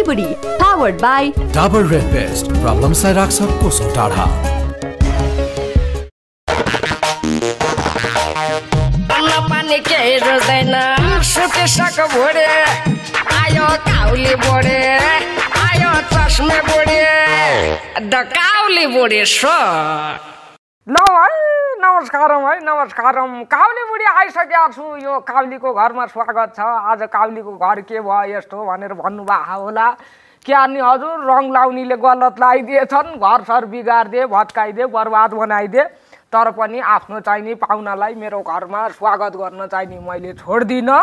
everybody. Powered by Dabur Red Paste. Problem से राख सबको सोटाढ़ा. बन्ना पानी के रोज़ना सूटे शक बोले आयो काउली बोले आयो चश्मे बोले द काउली बोले शो. No one. नमस्कारम है नमस्कारम काउली बुढी आइसकेको छु यो काउलीको घरमा स्वागत छ आज काउलीको घर के भयो यस्तो भनेर भन्नुभएको होला नि हजुर रङ लाउनेले गलत लगाइदिएछन् घर सर बिगारिदिए भत्काइदिए बर्बाद बनाइदिए तर पनि आफ्नो चाहिने पाहुनालाई मेरो घरमा स्वागत गर्न चाहिने मैले छोड्दिनँ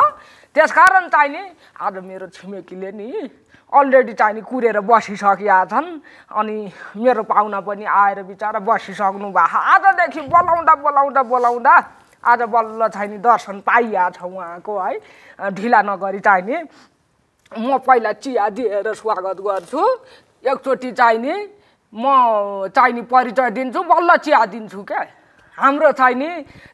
त्यसकारण चाहिने आज मेरो छिमेकीले नि अलरेडी चाहिँ कुरेर बसिसकिया छन् अनि मेरो पाहुना पनि आएर बिचरा बसिसक्नु भएको आजदेखि बोलाउँदा बोलाउँदा बोलाउँदा आज बल्ल चाहिँ नि दर्शन पाइहाल्छ उहाँको है ढिला नगरी चाहिने म पहिला चिया दिएर स्वागत गर्छु एकचोटि चाहिने म चाहिने परिचय दिन्छु बल्ल चिया दिन्छु क्या हाम्रो नि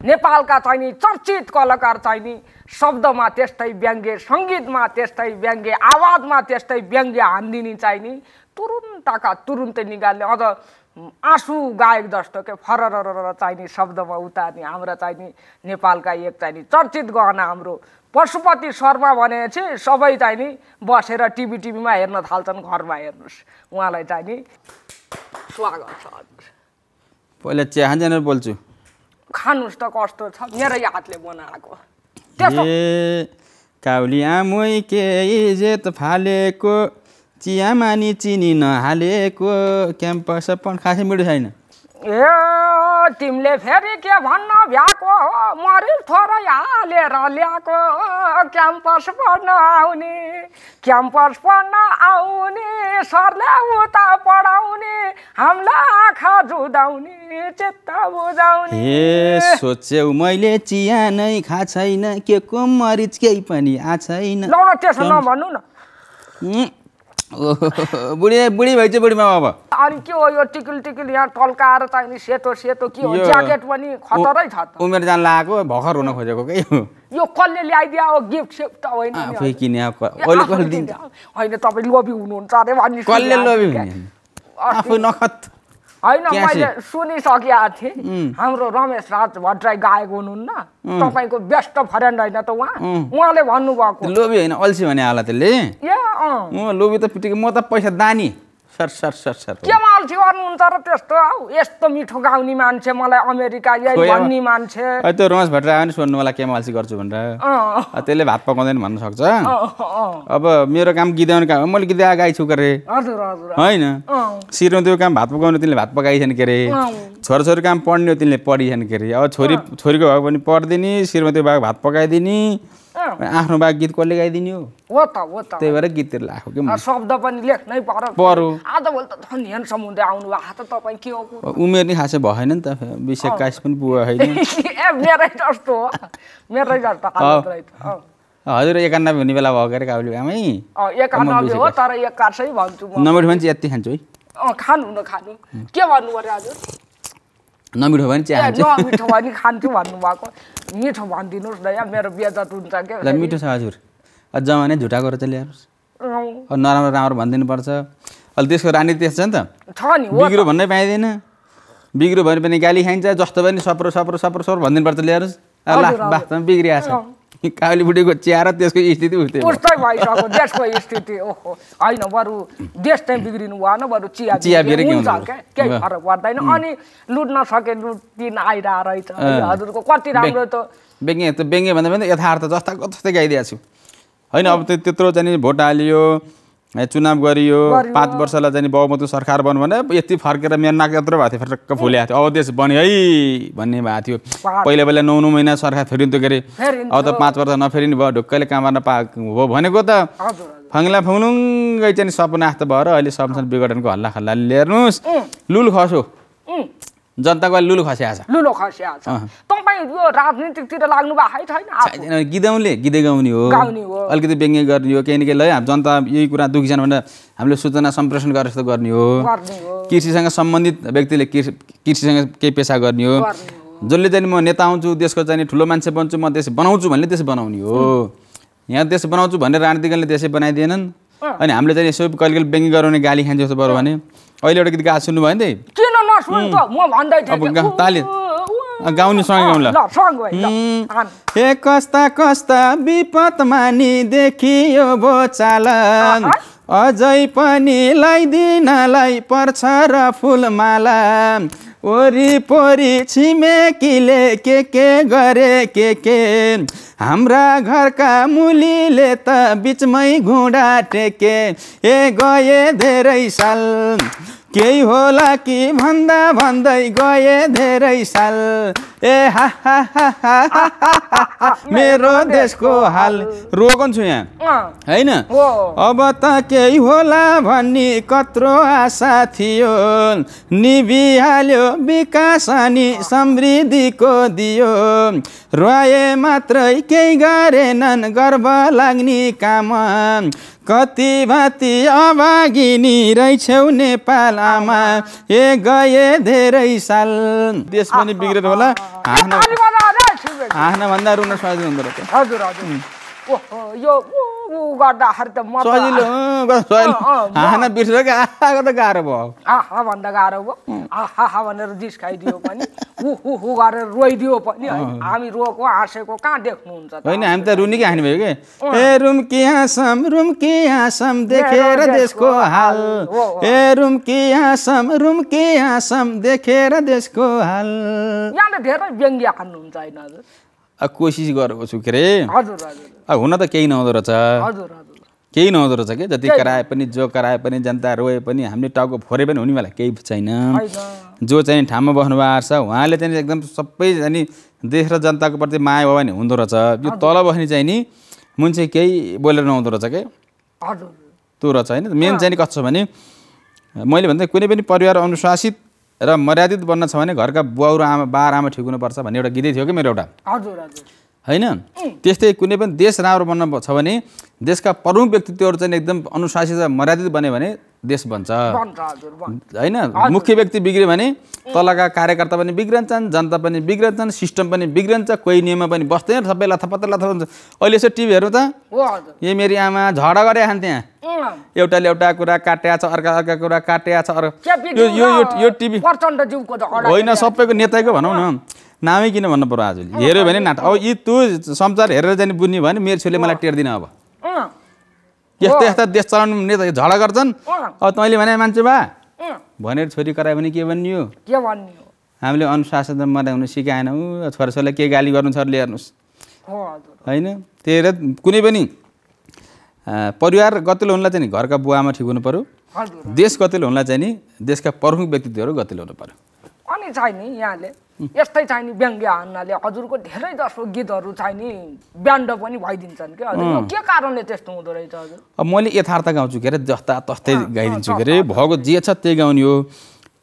नेपालका नि चर्चित कलाकार नि शब्दमा त्यस्तै व्यङ्ग्य सङ्गीतमा त्यस्तै व्यङ्ग्य आवाजमा त्यस्तै व्यङ्ग्य हानिदिने नि तुरुन्तका तुरुन्तै निकाल्ने अझ आँसु गायक जस्तो के फरर चाहिने शब्दमा उतार्ने हाम्रो चाहिने नेपालका एक चाहिने चर्चित गहना हाम्रो पशुपति शर्मा भनेपछि सबै चाहिने बसेर टिभी टिभीमा हेर्न थाल्छन् घरमा हेर्नुहोस् उहाँलाई चाहिने स्वागत छ पहिला चिया खान्छ बोल्छु खानुहोस् त कस्तो छ मेरै हातले बनाएको ए काउली आमै केही जेत फालेको चियामानी चिनी नहालेको क्याम्पस पनि खासै मिठो छैन ए तिमीले फेरि के भन्न भ्याएको हो मरिल थोरै हालेर ल्याएको क्याम्पस पढ्न आउने क्याम्पस पढ्न आउने सरले उता पढाउने हामीलाई आँखा जुदाउने चित्त बुझाउने ए सोच्यौ मैले चिया नै खा छैन के को मरिच केही पनि आ छैन ल त्यसो नभन्नु न बुढी बुढी भएपछि बुढीमा अब अनि के हो यो टिकल टिकल यहाँ टल्काएर त अनि सेतो सेतो के हो ज्याकेट पनि खतरै छ उमेर जान लागेको भर्खर हुन खोजेको के यो कसले ल्याइदियो हो गिफ्ट सिफ्ट होइन आफै होइन तपाईँ लोभी हुनुहुन्छ अरे भन्ने कसले लोभी आफै नखत होइन मैले सुनिसकेका थिएँ हाम्रो रमेश राज भट्टराई गायक हुनुहुन्न तपाईँको बेस्ट फ्रेन्ड होइन त उहाँ उहाँले भन्नुभएको लोभी होइन अल्छी भने आला त्यसले ए अँ लोभी त पिटिक म त पैसा दानी सर सर सर सर के माल्थ्यो अर्नुहुन्छ र त्यस्तो यस्तो मिठो गाउने मान्छे मलाई अमेरिका यही भन्ने मान्छे त्यो रोज भट्टरा पनि सोध्नु मलाई के माल्सी गर्छु भनेर त्यसले भात पकाउँदैन भन्न सक्छ अब मेरो काम गीत गाउने काम मैले गीत गाई छु करे हजुर हजुर होइन सिर्नु त्यो काम भात पकाउने तिनले भात पकाइछन् के अरे छोराछोरी काम पढ्ने हो तिनले पढिछन् के अरे अब छोरी छोरीको भाग पनि पढिदिने श्रीमतीको त्यो भाग भात पकाइदिने आफ्नो बाघ गीत कसले गाइदिने हो त हो त त्यही भएर गीततिर लाएको के शब्द पनि लेख्नै पर्यो पर्यो आजभोलि त धनियन हेनसम्म आउनु भएको त तपाईँ के हो उमेर नि खासै भएन नि त बिस एक्काइस पनि पुग्यो होइन ए जस्तो हो मेरै जस्तो हजुर एकानब्बे हुने बेला भयो अरे काउली आमै एकानब्बे हो तर एक्कासै भन्छु नम्बर मान्छे यति खान्छु है खानु न खानु के भन्नु पऱ्यो हजुर नमिठो भने चिया मिठो भने खान्छु भन्नुभएको मिठो भनिदिनुहोस् न यहाँ मेरो बेजत हुन्छ क्या मिठो छ हजुर जमानै झुटा गरेर चाहिँ ल्याउनुहोस् नराम्रो राम्रो भनिदिनुपर्छ अहिले त्यसको रानी त्यस छ नि त छ नि बिग्रो भन्नै पाइँदैन बिग्रो भने पनि गाली खाइन्छ जस्तो पनि सप्रो सप्रो सप्रो सप्रो भनिदिनुपर्छ ल्याएर ल वास्तवमा छ काउलीबुटीको चिया र त्यसको स्थिति उस्तै भइसक्यो देशको स्थिति ओहो होइन बरु देश चाहिँ बिग्रिनु भएन बरु चिया चिया हुन्छ क्या केही फरक पर्दैन अनि लुट्न सके लुटिन आइरह रहेछ हजुरको कति राम्रो त बेङ्गे त बेङ्गे भन्दा पनि यथार्थ जस्ताको जस्तै गाइदिएको छु होइन अब त्यो त्यत्रो चाहिँ भोट हालियो चुनाव गरियो पाँच वर्षलाई जाने बहुमती सरकार बन्यो भने यति फर्केर मेरो नाक यत्रो भएको थियो फर्क फुल्याएको थियो अब देश बन्यो है भन्ने भएको थियो पहिला पहिला नौ नौ महिना सरकार फेरिन्थ्यो के अरे अब त पाँच वर्ष नफेरिनु भयो ढुक्कैले काम गर्न पा हो भनेको त फङ्ला फुङ्लुङ्गै चाहिँ सपनास्त भएर अहिले संसद विघटनको हल्ला खल्ला लेर्नुहोस् लुल खसो जनताको लुलो खस्या छ लुलो खस्या छ तपाईँ यो राजनीतिकतिर लाग्नु भएको छैन गिदाउँले गिदै गाउने हो अलिकति व्यङ्ग्य गर्ने हो केही न केही ल जनता यही कुरा दुखी छन् भनेर हामीले सूचना सम्प्रेषण गरेर जस्तो गर्ने हो कृषिसँग सम्बन्धित व्यक्तिले कृषिसँग केही पेसा गर्ने हो जसले चाहिँ म नेता आउँछु देशको चाहिँ ठुलो मान्छे बन्छु म देश बनाउँछु भन्ने देश बनाउने हो यहाँ देश बनाउँछु भनेर राजनीतिकले देशै बनाइदिएनन् अनि हामीले चाहिँ यसो कहिले कहिले व्यङ्ग्य गराउने गाली खान्छ जस्तो पऱ्यो भने अहिले एउटा गीत गाएको सुन्नुभयो नि सुन सँगै ए कस्ता कस्ता विपत मानि देखियो भो चाल अझै पनि लगाइदिनलाई पर्छ र फुलमाला वरिपरि छिमेकीले के के गरे के के हाम्रा घरका मुलीले त बिचमै घुँडा टेके ए गए धेरै साल केही होला कि भन्दा भन्दै गए धेरै साल ए हा हा मेरो देशको हाल रोगन यहाँ होइन अब त केही होला भन्ने कत्रो आशा थियो निभिहाल्यो विकास अनि समृद्धिको दियो रोए मात्रै केही गरेनन् गर्व लाग्ने काम कति भाति अभागिनी रहेछौ नेपाल आमा ए गए धेरै साल देश पनि बिग्रेर होला हाँ भन्दा रुन सजिलो हुँदो रहेछ हजुर हजुर यो गर्दाखेरि त म सजिलो हाँना बिर्सेर आहा त गाह्रो भयो आहा भन्दा गाह्रो भयो आहा भनेर जिस्काइदियो पनि हु हु गरेर रोइदियो पनि हामी रोको हाँसेको कहाँ देख्नुहुन्छ होइन हामी त रुनी रुनिकै हाँस्नु भयो कि ए रुम कि आसम रुम कि आसम देखेर देशको हाल ए रुम कि आसम रुम कि आसम देखेर देशको हाल यहाँ त धेरै व्यङ्ग्य हान्नुहुन्छ होइन हजुर कोसिस गरेको छु के अरे हुन त केही नहुँदो रहेछ केही नहुँदो रहेछ कि जति कराए पनि जो कराए पनि जनता रोए पनि हामीले टाउको फोरे पनि हुनेवाला केही छैन जो चाहिँ ठाउँमा बस्नुभएको छ उहाँले चाहिँ एकदम सबै अनि देश र जनताको प्रति माया भयो भने हुँदो रहेछ यो तल बस्ने चाहिँ नि मुन्छे केही बोलेर नहुँदो रहेछ के त्यो रहेछ होइन मेन चाहिँ कस्तो छ भने मैले भन्दा कुनै पनि परिवार अनुशासित र मर्यादित बन्न छ भने घरका बुवा आमा बार आमा ठिक हुनुपर्छ भन्ने एउटा गीतै थियो कि मेरो एउटा हजुर हजुर होइन त्यस्तै कुनै पनि देश राम्रो बन्न छ भने देशका प्रमुख व्यक्तित्वहरू चाहिँ एकदम अनुशासित मर्यादित बन्यो भने देश बन्छ होइन मुख्य व्यक्ति बिग्रियो भने तलका कार्यकर्ता पनि बिग्रन्छन् जनता पनि बिग्रन्छन् सिस्टम पनि बिग्रन्छ कोही नियममा पनि बस्दैन सबै लथपत्र लथ हुन्छ अहिले यसो टिभी हेर्नु त यही मेरी आमा झगडा गरे खान् त्यहाँ एउटाले एउटा कुरा काट्या छ अर्का अर्का कुरा काट्या छ अर्का यो टिभी होइन सबैको नेताको भनौँ न नामै किन भन्नु पर्यो आज हेऱ्यो भने नाटक अब यी त्यो संसार हेरेर जाने बुझ्ने भयो भने मेरो छोरीले मलाई टेर्दिन अब यस्ता यस्ता देश चलाउनु नेता झडा गर्छन् अब तैँले भने मान्छे भा भनेर छोरी करायो भने के भन्यो हामीले अनुशासन मनाउनु सिकाएनौँ छोरा छोरीलाई के गाली गर्नु छ हेर्नुहोस् होइन त्यही भएर कुनै पनि परिवार गतिलो हुनुलाई चाहिँ घरका बुवामा ठिक हुनु पऱ्यो देश गतिलो हुनुलाई चाहिँ नि देशका प्रमुख व्यक्तित्वहरू गतिलो हुनु पऱ्यो अनि चाहिँ नि यहाँले यस्तै चाहिँ नि व्यङ्ग्य हान्नाले हजुरको धेरै जसो गीतहरू चाहिँ नि ब्यान्ड पनि भइदिन्छन् कि के कारणले त्यस्तो हुँदो रहेछ हजुर मैले यथार्थ गाउँछु के अरे जस्ता तस्तै गाइदिन्छु के अरे भएको जे छ त्यही गाउने हो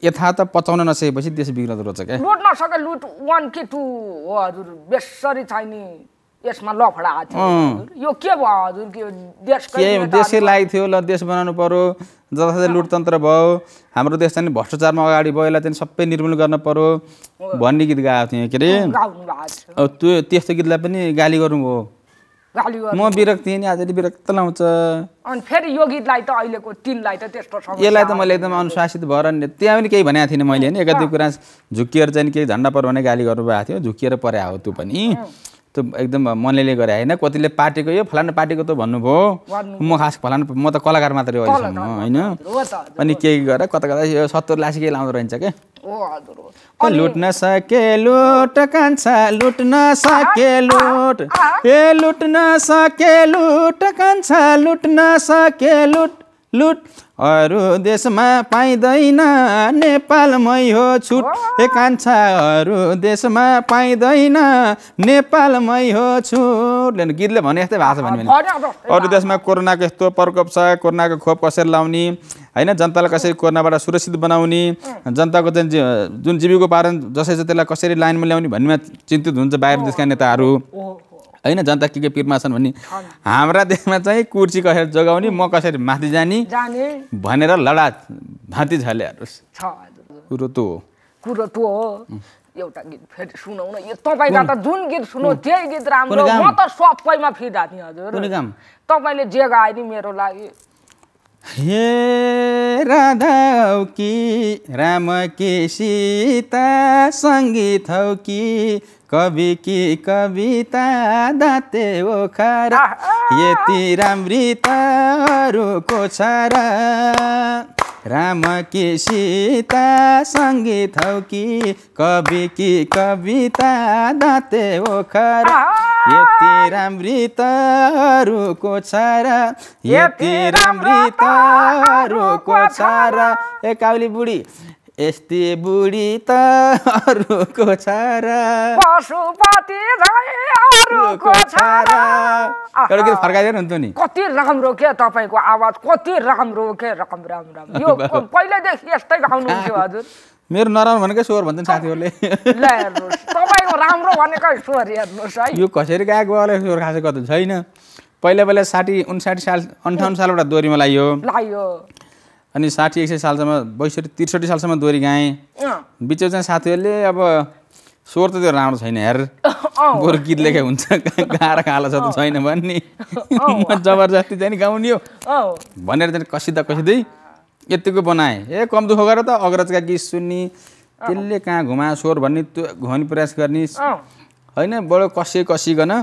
यथार्थ पचाउन नसकेपछि देश बिग्रदो रहेछ क्या लुट नसके लुट वान के टू हो हजुर बेसरी चाहिँ नि यसमा लफडा यो के भयो हजुर के देशै लागि थियो ल देश बनाउनु पर्यो जताततै लुटतन्त्र भयो हाम्रो देश चाहिँ भ्रष्टाचारमा अगाडि भयो यसलाई चाहिँ सबै निर्मूल गर्न पर्यो भन्ने गीत गाएको थिएँ के अरे त्यो त्यस्तो गीतलाई पनि गाली गर्नुभयो म विरक्त थिएँ नि आज विरक्त लाउँछ अनि फेरि यो गीतलाई त अहिलेको तिनलाई त त्यस्तो यसलाई त मैले एकदम अनुशासित भएर त्यहाँ पनि केही भनेको थिइनँ मैले होइन एकाधिक कुरा झुक्किएर चाहिँ केही झन्डा पर भने गाली गर्नुभएको थियो झुक्किएर परे हो त्यो पनि त्यो एकदम मनले गरे होइन कतिले पार्टीको यो फलानु पार्टीको त भन्नुभयो म खास फलानु म त कलाकार मात्रै हो अहिलेसम्म होइन अनि केही गरेर कता कता यो सत्तर लासी केही लाउँदो रहन्छ क्या लुट्न सके लुट कान्छा लुट्न सके लुट ए लुट्न सके लुट कान्छा लुट्न सके लुट लुट अरू देशमा पाइँदैन नेपालमै हो छुट ए कान्छा अरू देशमा पाइँदैन नेपालमै हो छुट गीतले भने यस्तै भएको छ भने अरू देशमा कोरोनाको यस्तो प्रकोप छ कोरोनाको खोप कसरी लाउने होइन जनतालाई कसरी कोरोनाबाट सुरक्षित बनाउने जनताको चाहिँ जुन जीविको पालन जसै छ त्यसलाई कसरी लाइनमा ल्याउने भन्नेमा चिन्तित हुन्छ बाहिर देशका नेताहरू होइन जनता के के पिरमा छन् भन्ने हाम्रा देशमा चाहिँ कुर्सी कसरी जोगाउने म कसरी माथि जाने भनेर लडा भाँति झल्याहरू कुरो त हो कुरो त हो एउटा गीत फेरि सुनौ न यो तपाईँका त जुन गीत सुनौ त्यही गीत राम्रो म त सबैमा फिदा थिएँ हजुर तपाईँले जे गाए नि मेरो लागि हे हौ कि राम के सीता सङ्गीत हौ कि कवि कि कविता दाते ओखर यति राम्री छ र राम कि सीता सङ्गीत हौ कि कवि कि कविता दाते ओखर यति राम्री छ र यति राम्री छ र ए काउली बुढी यस्तै बुढी त अरूको छोरा पशुपति फर्काइदिनु हुन्थ्यो नि कति राम्रो के तपाईँको आवाज कति राम्रो के रकम राम राम यो पहिल्यैदेखि यस्तै गाउनुहुन्थ्यो हजुर मेरो नराम्रो भनेकै स्वर भन्छन् साथीहरूले तपाईँको राम्रो भनेकै स्वर हेर्नुहोस् है यो कसरी गाएको होला स्वर खासै कति छैन पहिला पहिला साठी उन्साठी साल अन्ठाउन्न सालबाट दोहोरीमा लाइयो लाइयो अनि साठी एक सय सालसम्म बैसठी त्रिसठी सालसम्म दोहोरी गाएँ बिचमा चाहिँ साथीहरूले अब स्वर त त्यो राम्रो छैन हेर गोरु गीत लेखेको हुन्छ गाएर खाला छ त छैन भन्ने जबरजस्ती चाहिँ नि गाउने हो भनेर चाहिँ कसिदा कसिँदै यत्तिको बनाएँ ए कम दुःख गरेर त अग्रजका गीत सुन्ने त्यसले कहाँ घुमा स्वर भन्ने त्यो घुमाउने प्रयास गर्ने होइन बडो कसी कसिकन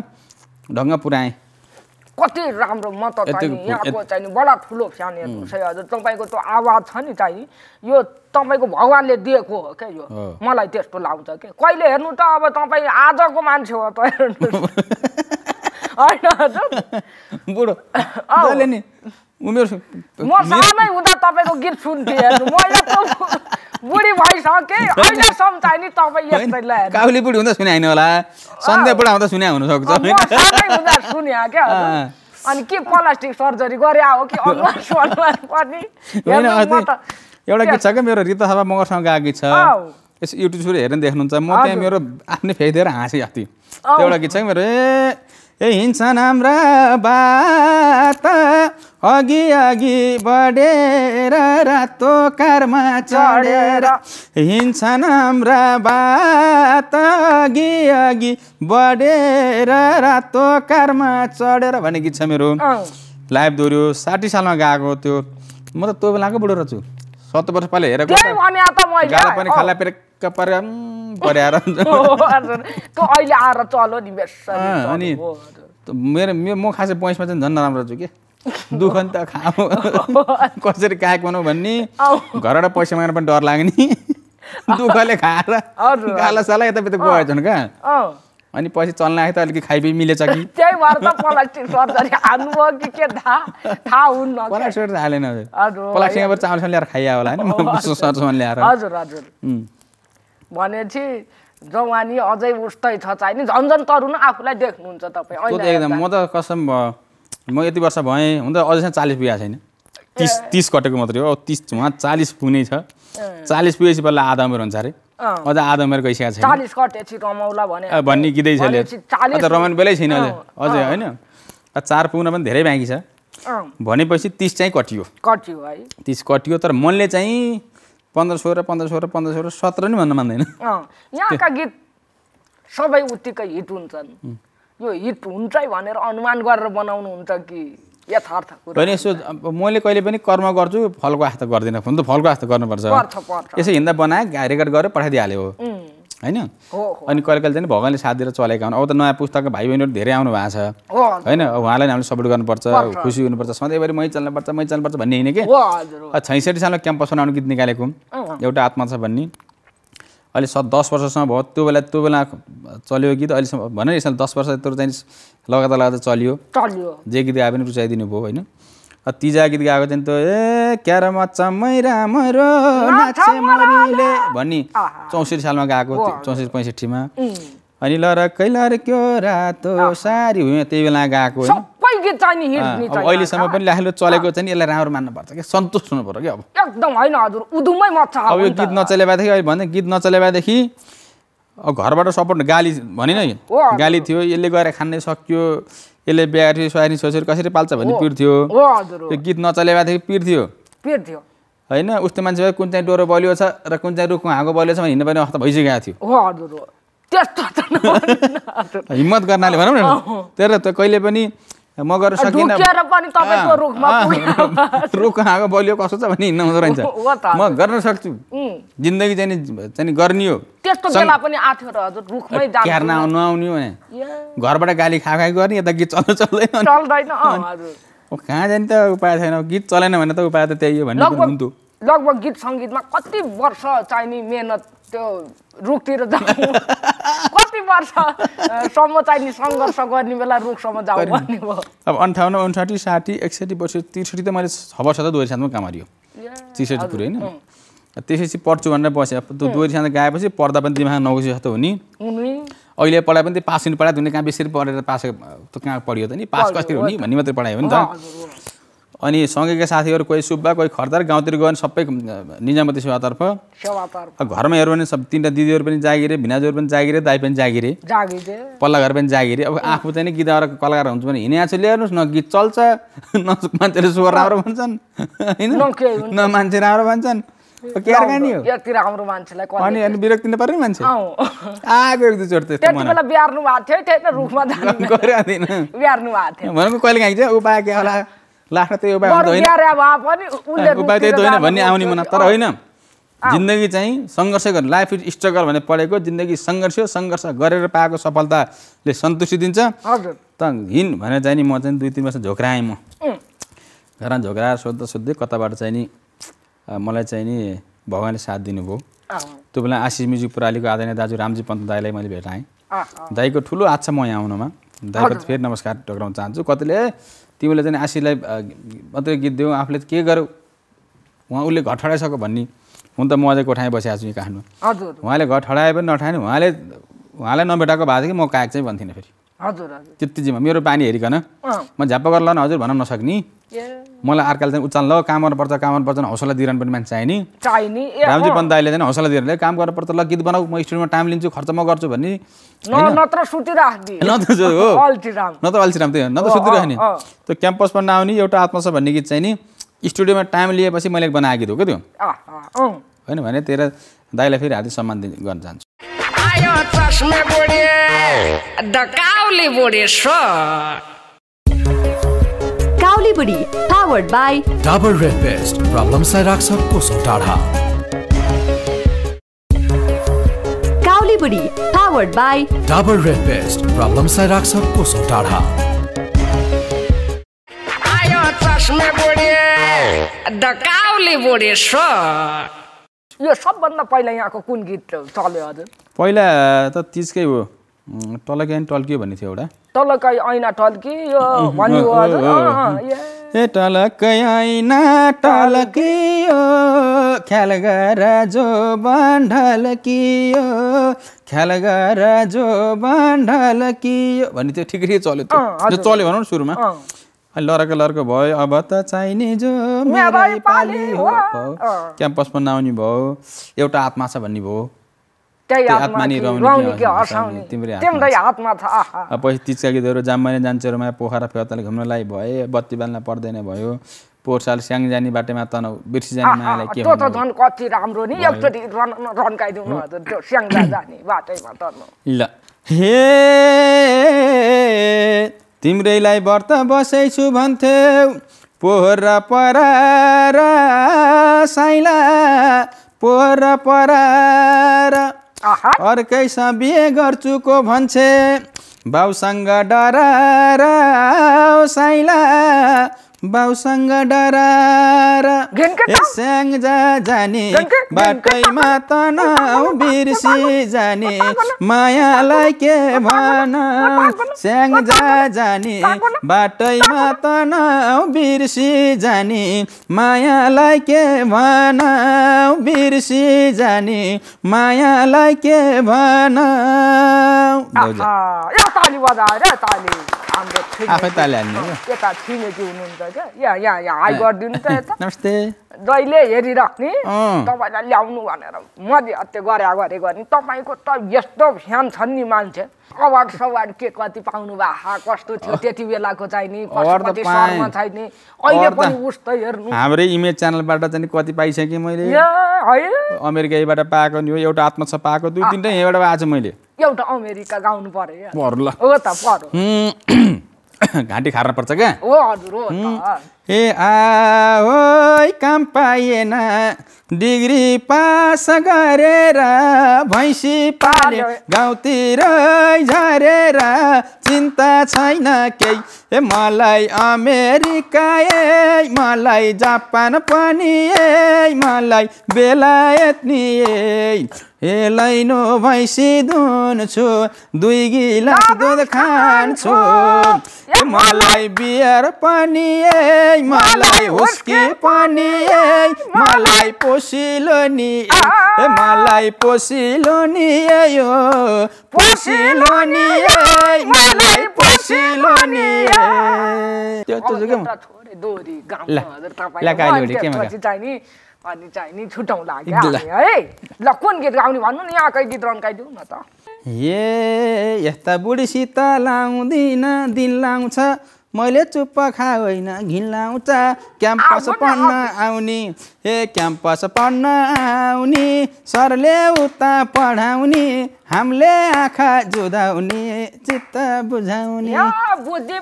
ढङ्ग पुऱ्याएँ कति राम्रो म त चाहिँ यहाँको चाहिँ बडा ठुलो फ्यान हेर्नु हजुर तपाईँको त्यो आवाज छ नि चाहिँ यो तपाईँको भगवान्ले दिएको हो क्या यो मलाई त्यस्तो लाउँछ कि कहिले हेर्नु त अब तपाईँ आजको मान्छे हो त हेर्नु बुढो नि उमेर म सानै हुँदा तपाईँको गीत सुन्थेँ हेर्नु मैले त बुढी भइसकेँ अहिलेसम्म चाहिँ नि तपाईँ यस्तै ल्याएर काउली बुढी हुँदा सुने होइन होला सन्ध्या बुढा हुँदा सुने हुनसक्छ सानै हुँदा सुने क्या अनि के प्लास्टिक सर्जरी गरे हो कि पनि एउटा गीत छ क्या मेरो रिता थापा मगरसँग गएको गीत छ यसो युट्युब हेरेर देख्नुहुन्छ म त्यहाँ मेरो आफ्नै फेस दिएर हाँसेँ अस्ति एउटा गीत छ कि मेरो ए हिँड्छन् हाम्रा बात अघि अघि बढेर रातो कारमा चढेर हिँड्छन् हाम्रा बात अघि अघि बढेर रातो कारमा चढेर भन्ने गीत छ मेरो लाइभ दोहोऱ्यो साठी सालमा गएको त्यो म त त्यो बेलाको बुढो रहेछु सत्र वर्ष पहिला हेरेको पनि खाला पेरेका परे पर्याएर अहिले आएर चलो नि अनि मेरो म खासै पैसमा चाहिँ झन् नराम्रो छु कि दुःख नि त खाऊ कसरी काग बनाऊ भन्ने घरबाट पैसा माग्न पनि डर लाग्ने दुःखले खाएर गालासाला यतापिता गएछन् कहाँ अनि पछि चल्न आएको त अलिकति खाइपी मिलेछ कि त्यही भएर त पलाक्सिङ सर्जरी हाल्नुभयो कि के थाहा थाहा हुन्न पलाक्सिङ हालेन हजुर पलाक्सिङ अब चामलसँग ल्याएर खाइहायो होला नि सर्जसँग ल्याएर हजुर हजुर भनेपछि जवानी अझै उस्तै छ चाहिने झन् झन् तरुण आफूलाई देख्नुहुन्छ तपाईँ म त कसम म यति वर्ष भएँ हुन त अझैसम्म चालिस पुगेको छैन तिस तिस कटेको मात्रै हो तिस उहाँ चालिस पुग्ने छ चालिस पुगेपछि बल्ल आधा उमेर हुन्छ अरे अझ आधा उमेर गइसकेको छ भन्ने गीतै छ रमाइलो बेलै छैन अझै अझै होइन चार पुग्न पनि धेरै बाँकी छ भनेपछि तिस चाहिँ कटियो कटियो है तिस कटियो तर मनले चाहिँ पन्ध्र सोह्र पन्ध्र सोह्र पन्ध्र सोह्र सत्र नि भन्न मान्दैन यहाँका गीत सबै उत्तिकै हिट हुन्छन् यो हिट हुन्छ भनेर अनुमान गरेर बनाउनु हुन्छ कि यथार्थ होइन यसो मैले कहिले पनि कर्म गर्छु फलको त गर्दिनँ फोन त फलको त गर्नुपर्छ यसो हिँड्दा बनाएँ रेकर्ड गरेर पठाइदिइहाल्यो होइन अनि कहिले कहिले चाहिँ भगवान्ले साथ दिएर चलेका हुन् अब त नयाँ पुस्तकको भाइ बहिनीहरू धेरै आउनु भएको छ होइन उहाँलाई हामीले सपोर्ट गर्नुपर्छ खुसी हुनुपर्छ सधैँभरि मै चल्नुपर्छ मै चल्नुपर्छ भन्ने होइन कि छैसठी सालमा क्याम्पस आउनु गीत निकालेको एउटा आत्मा छ भन्ने अहिले स दस वर्षसम्म भयो त्यो बेला त्यो बेला चल्यो गीत अहिलेसम्म भन यसमा दस वर्ष त्यो चाहिँ लगातार लगातार चलियो जे गीत आए पनि रुचाइदिनु भयो होइन तिजा गीत गाएको नि त्यो ए क्यार मच्चा राम भन्ने नाचे मरिले चौसठी सालमा गएको चौसठी पैँसठीमा अनि लर र कैलर क्यो रातो सारी हुँ त्यही बेला गएको होइन अहिलेसम्म पनि लाखेलो चलेको चाहिँ यसलाई राम्रो मान्नुपर्छ क्या सन्तुष्ट हुनु पर्यो क्या अब एकदम हजुर उदुमै अब यो गीत नचले भएदेखि अहिले भन्दा गीत नचले भएदेखि घरबाट सपोर्ट गाली भने नै गाली थियो यसले गएर खानै सक्यो यसले बिहारी सुहारी छोरी कसरी पाल्छ भन्ने पिर पिर्थ्यो त्यो गीत थियो पिर्थ्यो थियो होइन उस्तो मान्छे भयो कुन चाहिँ डोरो बलियो छ र कुन चाहिँ रुखमा हाँगो बलियो छ भने हिँड्नु पर्ने अवस्था भइसकेको थियो हिम्मत गर्नाले भनौँ न त कहिले पनि म गर्न सकिनँ रुख आएको बलियो कसो छ भने हिँड्न हुँदो रहेछ म गर्न सक्छु जिन्दगी चाहिँ चाहिँ गर्ने हो क्यार्न नआउने भने घरबाट गाली खा खाइ गर्ने यता गीत चल्दै चल्दैन चल्दैन कहाँ जाने त उपाय छैन गीत चलेन भने त उपाय त त्यही हो भन्ने हुन्थ्यो लगभग गीत सङ्गीतमा कति वर्ष चाहिने मेहनत त्यो रुखतिर जानु कति सम्म चाहिने सङ्घर्ष गर्ने बेला रुखसम्म जाऊ भन्ने भयो अब अन्ठाउन्न उन्साठी साठी एकसठी बस्यो त्रिसठी त मैले छ वर्ष त दुई साथमा काम हारियो त्रिसठी पुरै होइन त्यसपछि पढ्छु भनेर बसेँ त्यो दुवै साथ गाएपछि पढ्दा पनि दिमाग नगुसे जस्तो हुने अहिले पढाए पनि त्यो पास हुने पढाए हुने कहाँ बेसी पढेर पास त कहाँ पढियो त नि पास कसरी हुने भन्ने मात्रै पढायो नि त अनि सँगैका साथीहरू कोही सुब्बा कोही खर्दार गाउँतिर गयो भने सबै निजामती सेवातर्फ घरमा हेऱ्यो भने सब तिनवटा दिदीहरू पनि जागिरे भिनाजुहरू पनि जागिरे दाई पनि जागिरे पल्ला घर पनि जागिरे अब आफू चाहिँ नि गीत आएर कलाकार हुन्छ भने हिँडे आँचु ल्याउनुहोस् न गीत चल्छ न मान्छेले स्वर राम्रो भन्छन् होइन न मान्छे राम्रो भन्छन् अनि अनि मान्छे एक भनेको कहिले काहीँ चाहिँ उपाय के होला लाग्न त उपाय उपाय त्यही होइन भन्ने आउने मना तर होइन जिन्दगी चाहिँ सङ्घर्ष गर्ने लाइफ इज स्ट्रगल भनेर पढेको जिन्दगी सङ्घर्ष सङ्घर्ष गरेर पाएको सफलताले सन्तुष्टि दिन्छ त हिँड भनेर चाहिँ नि म चाहिँ दुई तिन वर्ष झोक्राएँ म घरमा झोक्राएर सोद्धा सोध्दै कताबाट चाहिँ नि मलाई चाहिँ नि भगवान्ले साथ दिनुभयो त्यो बेला आशिष म्युजिक पुरालीको आदरणीय दाजु रामजी पन्त दाईलाई मैले भेटाएँ दाईको ठुलो हात छ म यहाँ आउनुमा दाइपति फेरि नमस्कार टक्राउन चाहन्छु कतिले तिमीले चाहिँ आशीलाई मात्रै गीत देऊ आफूले के गर्यो उहाँ उसले घर ठडाइसक्यो भन्ने हुन त म अझै कोठाएँ बसिरहेको छु यहाँ हजुर उहाँले घर ठडाए पनि नठाएन उहाँले उहाँलाई नभेटाएको भएको थियो कि म काग चाहिँ भन्थिनँ फेरि हजुर हजुर त्यतिजीमा मेरो पानी हेरिकन म झ्याप गरेर न हजुर भन्न नसक्ने मलाई अर्काले चाहिँ उचाल्न ल काम गर्नुपर्छ काम गर्नुपर्छ हौसला दिइरहनु पनि मान्छे चाहिने रामजी रामजी अहिले चाहिँ हौसला दिइरहनु काम गर्नुपर्छ ल गीत बनाऊ म स्टुडियोमा टाइम लिन्छु खर्च म गर्छु भन्ने नत्र अल्छिराम त्यही न त सुतिराख्ने त्यो क्याम्पसमा नआउने एउटा आत्मा छ भन्ने गीत चाहिँ नि स्टुडियोमा टाइम लिएपछि मैले बनाएको गीत हो क्या त्यो होइन भने तेरो दाइलाई फेरि हात सम्मान गर्न चाहन्छु আয়ো চশমে বুড়িয়ে দকাউলি বুড়ি show Kauli Budhi powered by Dabur red paste problem সে রাখ সব কো সুটাড়া Kauli Budhi powered by Dabur red paste problem সে রাখ সব কো সুটাড়া আয়ো চশমে বুড়িয়ে दकाउली बुढी सो यो सबभन्दा पहिला यहाँको कुन गीत चल्यो हजुर पहिला त तिजकै हो टलकै ऐन टल्कियो भन्ने थियो एउटा टलकै ऐना टल्कियो ए टलकै ऐना टल्कियो ख्याल गर जो बन्ढल्कियो ख्याल गर जो बन्ढल्कियो भन्ने थियो ठिकै चल्यो त्यो चल्यो भनौँ न सुरुमा लड्क लड्क भयो अब त चाहिने जो क्याम्पसमा नआउने भयो एउटा आत्मा छ भन्ने भयो हातमा हातमा छ पैसा तिजका गीतहरू जाममा नै जान्छहरूमा पोखरा फेतल घुम्नलाई भए बत्ती बाल्न पर्दैन भयो पोहोर साल जाने बाटेमा तनाउ बिर्सिजाने मायालाई के त झन् कति राम्रो नि एकचोटि रन्काइदिउनु त्यो स्याङ्जा जाने बाटैमा त ल हे तिम्रैलाई व्रत बसैछु भन्थ्यौ पोहोर परार साइला पोहोर परार अर्कैसँग बिहे गर्छु को भन्छे बाउसँग डराएर साइला बाउसँग डराएर स्याङ जाने बाटैमा तनाउ बिर्सी जाने मायालाई के भन स्याङ जाने बाटैमा तनाउ बिर्सी जाने मायालाई के भन बिर्सी जाने मायालाई के भन हाम्रो आफै ताले हान्ने यता छिमेकी हुनुहुन्छ क्या या या या हाई गरिदिनु त यता नमस्ते जहिले हेरिराख्ने तपाईँलाई ल्याउनु भनेर म हत्या गरे गरे गर्ने तपाईँको त यस्तो फ्यान छन् नि मान्छे अवार्ड सवार्ड के कति पाउनु भएको कस्तो थियो त्यति बेलाको चाहिँ नि चाहिँ नि अहिले पनि उस्तै हेर्नु हाम्रो इमेज च्यानलबाट चाहिँ कति पाइसकेँ मैले अमेरिकाबाट पाएको नि हो एउटा छ पाएको दुई तिनवटा यहीँबाट आज मैले एउटा अमेरिका गाउनु पर्यो पर्ला हो त पर घाँटी खार्नुपर्छ क्या ए आओ काम पाएन डिग्री पास गरेर भैँसी पाले गाउँतिर झरेर चिन्ता छैन केही ए मलाई अमेरिका ए मलाई जापान पनि ए मलाई बेलायत नि ए लैनो भैँसी दुन छु दुई गिलास दुध खान्छु ए मलाई बियर पनि ए मलाई हुस्के पनि मलाई पोसिलो नि ए मलाई पोसिलो नि यो पोसिलो नि मलाई पोसिलो नि त्यो त जुगे छोरे दोरी गाउँमा हजुर तपाईँ चाहिने अनि चाहिने छुट्याउँ लाग्यो है ल कुन गीत गाउने भन्नु नि अर्कै गीत रन्काइदिउँ न त ए यस्ता सीता लाउँदिन दिन लाउँछ मैले चुप्प खा होइन लाउँछ क्याम्पस पढ्न आउने ए क्याम्पस पढ्न आउने सरले उता पढाउने हामीले आँखा जुदाउने चित्त बुझाउने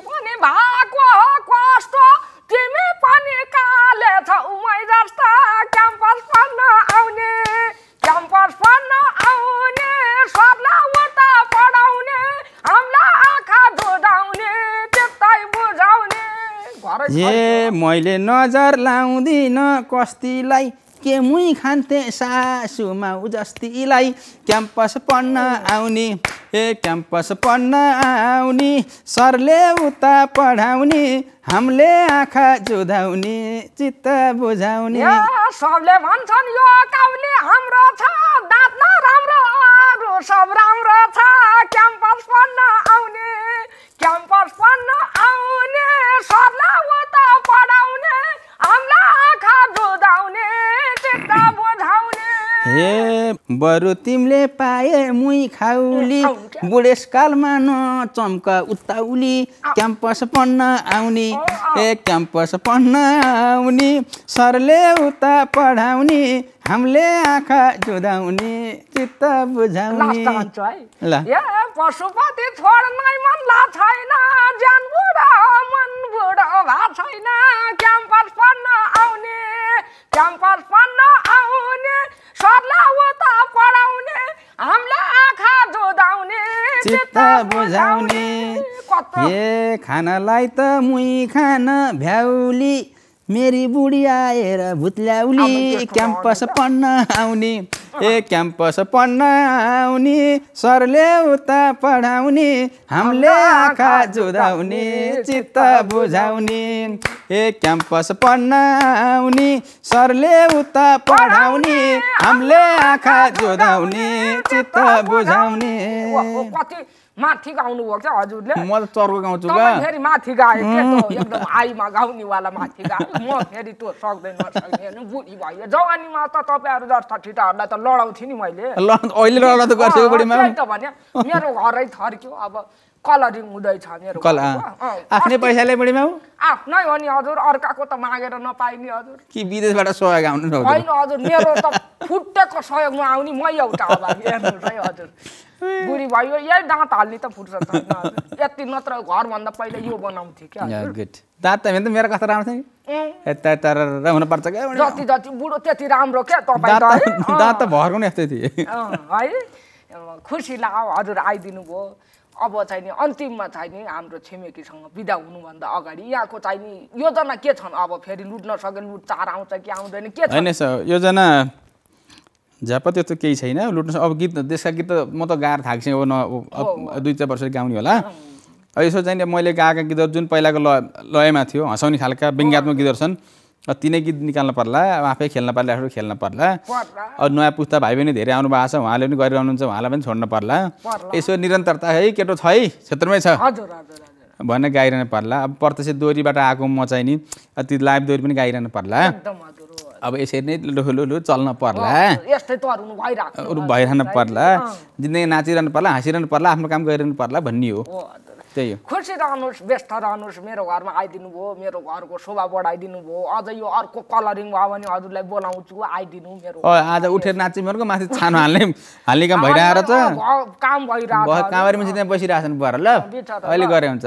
पनि भएको कस्तो तिमी पनि काले मै जस्ता क्याम्पस पढ्न आउने क्याम्पस पढ्न आउने सरलाई उता पढाउने हामीलाई आखा धुदाउने त्यतै बुझाउने ए मैले नजर लाउँदिनँ कस्तीलाई के मुई खान्थे सासुमा जस्तीलाई क्याम्पस पढ्न आउने ए क्याम्पस पढ्न आउने सरले उता पढाउने हामीले आँखा जोधाउने चित्त बुझाउने सबले भन्छन् यो काउले हाम्रो छ दाँत नराम्रो अरू सब राम्रो छ क्याम्पस पढ्न आउने क्याम्पस पढ्न आउने सरले उता पढाउने हे बरु तिमीले पाए मुई खाउली बुढेसकालमा चम्का उताउली क्याम्पस पढ्न आउने ए क्याम्पस पढ्न आउने सरले उता पढाउने हामीले आँखा जुदाउने चित्त बुझाउने ल यहाँ पशुपति छोड्नै मन ला छैन ज्यान बुढो मन बुढो भा छैन क्याम्पस पढ्न आउने क्याम्पस पढ्न आउने सरला उता पढाउने हामीले आँखा जुदाउने चित्त बुझाउने ए खानालाई त मुई खान भ्याउली मेरी बुढी आएर भुत ल्याउली क्याम्पस पढ्न आउने ए क्याम्पस पढ्न आउने सरले उता पढाउने हामीले आँखा जोधाउने चित्त बुझाउने ए क्याम्पस पढ्न आउने सरले उता पढाउने हामीले आँखा जोधाउने चित्त बुझाउने माथि गाउनुभएको छ हजुरले म त चर्को गाउँछु फेरि माथि गाए के त एकदम आइमा गाउनेवाला माथि गा म फेरि त्यो सक्दैन हेर्नु बुढी भयो जवानीमा त तपाईँहरू जस्तो ठिटाहरूलाई त लडाउँथेँ नि मैले अहिले लडा त गर्छु त भने मेरो घरै थर्क्यो अब कलरिङ हुँदैछ मेरो आफ्नै पैसाले बुढी आफ्नै हो नि हजुर अर्काको त मागेर नपाइने हजुर कि विदेशबाट सहयोग आउनु होइन हजुर मेरो त फुटेको सहयोग आउने मै एउटा हेर्नु हजुर बुढी भयो यही दाँत हाल्ने त फुट्छ यति नत्र घरभन्दा पहिला यो बनाउँथे क्या दाँत त त मेरो कस्तो राम्रो थियो हुनुपर्छ क्या जति जति बुढो त्यति राम्रो क्या तपाईँ दाँत त भर्को नि यस्तै थिए है खुसी लाग हजुर आइदिनु भयो अब चाहिँ नि अन्तिममा चाहिँ नि हाम्रो छिमेकीसँग बिदा हुनुभन्दा अगाडि यहाँको चाहिँ नि योजना के छन् अब फेरि लुट्न सके लुट चार आउँछ कि आउँदैन के छैन योजना झ्याप त्यस्तो केही छैन लुट्नु अब गीत देशका गीत त म त गाएर थाक्छु अब न दुई चार वर्ष गाउने होला यसो चाहिँ मैले गाएका गीतहरू जुन पहिलाको ल लयमा थियो हँसाउने खालका व्यङ्गात्मक गीतहरू छन् तिनै गीत निकाल्न पर्ला आफै खेल्न पर्ला आफू खेल्न पर्ला अब नयाँ पुस्ता भाइ पनि धेरै आउनु भएको छ उहाँले पनि गरिरहनुहुन्छ उहाँलाई पनि छोड्न पर्ला यसो निरन्तरता है केटो छ है क्षेत्रमै छ भनेर गाइरहनु पर्ला अब प्रत्यक्ष दोरीबाट आएको म चाहिँ नि ती लाइभ दोरी पनि गाइरहनु पर्ला अब यसरी नै लुलु चल्न पर्ला अरू भइरहनु पर्ला जिन्दगी नाचिरहनु पर्ला हाँसिरहनु पर्ला आफ्नो काम गरिरहनु पर्ला भन्ने हो त्यही हो खुसी रहनुहोस् व्यस्त रहनुहोस् मेरो घरमा आइदिनु भयो मेरो घरको शोभा बढाइदिनु भयो अझ यो अर्को कलरिङ भयो भने हजुरलाई बोलाउँछु आइदिनु मेरो आज उठेर नाच्ने मेरो माथि छानो हाल्ने हाल्ने काम भइरहेको छ काम भइरहेको छ कामहरू मान्छे त्यहाँ बसिरहेको छन् पर ल अहिले गरे हुन्छ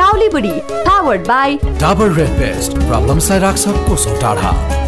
Kauli Budhi powered by Dabur red best problem साइराक्स कोसो टाढा